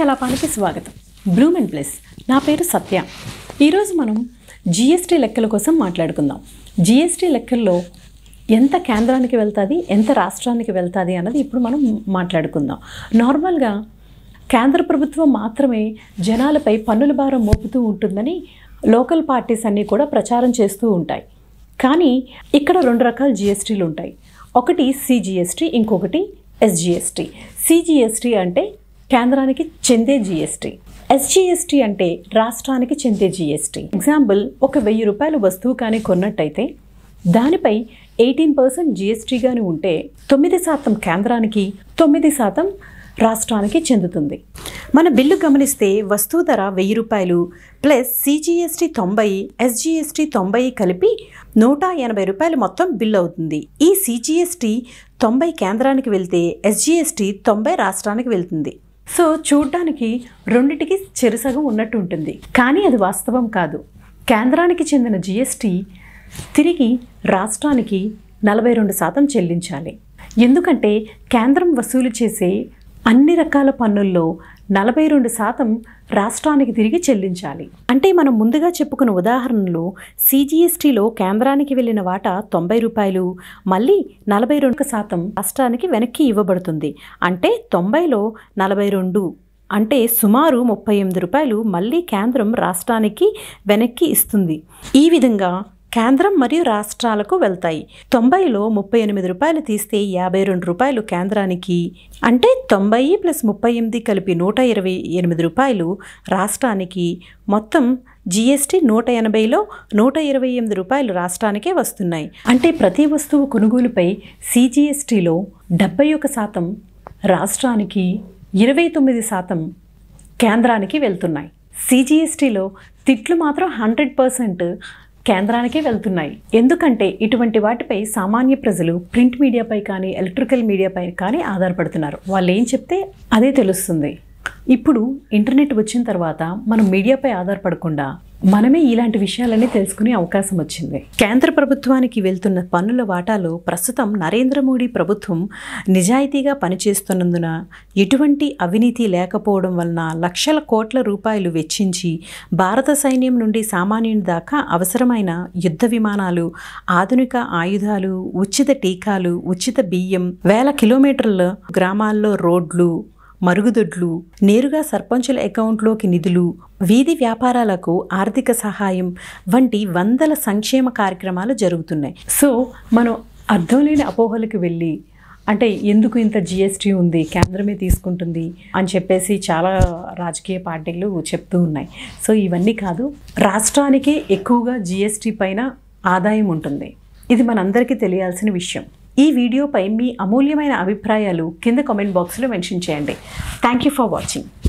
కార్యకలాపానికి స్వాగతం Bloom and plus నా పేరు సత్య ఈరోజు మనం జిఎస్టీ లెక్కల కోసం మాట్లాడుకుందాం జిఎస్టీ లెక్కల్లో ఎంత కేంద్రానికి వెళ్తుంది ఎంత రాష్ట్రానికి వెళ్తుంది అన్నది ఇప్పుడు మనం మాట్లాడుకుందాం నార్మల్గా కేంద్ర ప్రభుత్వం మాత్రమే జనాలపై పన్నుల భారం మోపుతూ ఉంటుందని లోకల్ పార్టీస్ అన్నీ కూడా ప్రచారం చేస్తూ ఉంటాయి కానీ ఇక్కడ రెండు రకాల జిఎస్టీలు ఉంటాయి ఒకటి సిజిఎస్టీ ఇంకొకటి ఎస్జిఎస్టీ సిజిఎస్టీ అంటే కేంద్రానికి చెందే జీఎస్టీ ఎస్జీఎస్టీ అంటే రాష్ట్రానికి చెందే జీఎస్టీ ఎగ్జాంపుల్ ఒక వెయ్యి రూపాయలు వస్తువు కానీ కొన్నట్టయితే దానిపై ఎయిటీన్ పర్సెంట్ జీఎస్టీ కానీ ఉంటే తొమ్మిది శాతం కేంద్రానికి తొమ్మిది శాతం రాష్ట్రానికి చెందుతుంది మన బిల్లు గమనిస్తే వస్తువు ధర వెయ్యి రూపాయలు ప్లస్ సిజిఎస్టీ తొంభై ఎస్జిఎస్టీ తొంభై కలిపి నూట ఎనభై రూపాయలు మొత్తం బిల్ అవుతుంది ఈ సిజిఎస్టీ తొంభై కేంద్రానికి వెళ్తే ఎస్జిఎస్టీ తొంభై రాష్ట్రానికి వెళ్తుంది సో చూడ్డానికి రెండిటికి చెరుసగం ఉన్నట్టు ఉంటుంది కానీ అది వాస్తవం కాదు కేంద్రానికి చెందిన జిఎస్టీ తిరిగి రాష్ట్రానికి నలభై రెండు శాతం చెల్లించాలి ఎందుకంటే కేంద్రం వసూలు చేసే అన్ని రకాల పన్నుల్లో నలభై రెండు శాతం రాష్ట్రానికి తిరిగి చెల్లించాలి అంటే మనం ముందుగా చెప్పుకున్న ఉదాహరణలో సీజీఎస్టీలో కేంద్రానికి వెళ్ళిన వాటా తొంభై రూపాయలు మళ్ళీ నలభై రెండు శాతం రాష్ట్రానికి వెనక్కి ఇవ్వబడుతుంది అంటే తొంభైలో నలభై రెండు అంటే సుమారు ముప్పై ఎనిమిది రూపాయలు మళ్ళీ కేంద్రం రాష్ట్రానికి వెనక్కి ఇస్తుంది ఈ విధంగా కేంద్రం మరియు రాష్ట్రాలకు వెళ్తాయి తొంభైలో ముప్పై ఎనిమిది రూపాయలు తీస్తే యాభై రెండు రూపాయలు కేంద్రానికి అంటే తొంభై ప్లస్ ముప్పై ఎనిమిది కలిపి నూట ఇరవై ఎనిమిది రూపాయలు రాష్ట్రానికి మొత్తం జీఎస్టీ నూట ఎనభైలో నూట ఇరవై ఎనిమిది రూపాయలు రాష్ట్రానికే వస్తున్నాయి అంటే ప్రతి వస్తువు కొనుగోలుపై సిజిఎస్టీలో డెబ్బై ఒక శాతం రాష్ట్రానికి ఇరవై తొమ్మిది శాతం కేంద్రానికి వెళ్తున్నాయి సిజిఎస్టీలో తిట్లు మాత్రం హండ్రెడ్ పర్సెంట్ కేంద్రానికే వెళ్తున్నాయి ఎందుకంటే ఇటువంటి వాటిపై సామాన్య ప్రజలు ప్రింట్ మీడియాపై కానీ ఎలక్ట్రికల్ మీడియాపై కానీ ఆధారపడుతున్నారు వాళ్ళు ఏం చెప్తే అదే తెలుస్తుంది ఇప్పుడు ఇంటర్నెట్ వచ్చిన తర్వాత మనం మీడియాపై ఆధారపడకుండా మనమే ఇలాంటి విషయాలన్నీ తెలుసుకునే అవకాశం వచ్చింది కేంద్ర ప్రభుత్వానికి వెళ్తున్న పన్నుల వాటాలో ప్రస్తుతం నరేంద్ర మోడీ ప్రభుత్వం నిజాయితీగా పనిచేస్తున్నందున ఎటువంటి అవినీతి లేకపోవడం వలన లక్షల కోట్ల రూపాయలు వెచ్చించి భారత సైన్యం నుండి సామాన్యుని దాకా అవసరమైన యుద్ధ విమానాలు ఆధునిక ఆయుధాలు ఉచిత టీకాలు ఉచిత బియ్యం వేల కిలోమీటర్ల గ్రామాల్లో రోడ్లు మరుగుదొడ్లు నేరుగా సర్పంచుల అకౌంట్లోకి నిధులు వీధి వ్యాపారాలకు ఆర్థిక సహాయం వంటి వందల సంక్షేమ కార్యక్రమాలు జరుగుతున్నాయి సో మనం అర్థం లేని అపోహలకు వెళ్ళి అంటే ఎందుకు ఇంత జిఎస్టీ ఉంది కేంద్రమే తీసుకుంటుంది అని చెప్పేసి చాలా రాజకీయ పార్టీలు చెప్తూ ఉన్నాయి సో ఇవన్నీ కాదు రాష్ట్రానికే ఎక్కువగా జిఎస్టీ పైన ఆదాయం ఉంటుంది ఇది మనందరికీ తెలియాల్సిన విషయం ఈ వీడియోపై మీ అమూల్యమైన అభిప్రాయాలు కింద కామెంట్ బాక్స్లో మెన్షన్ చేయండి థ్యాంక్ యూ ఫర్ వాచింగ్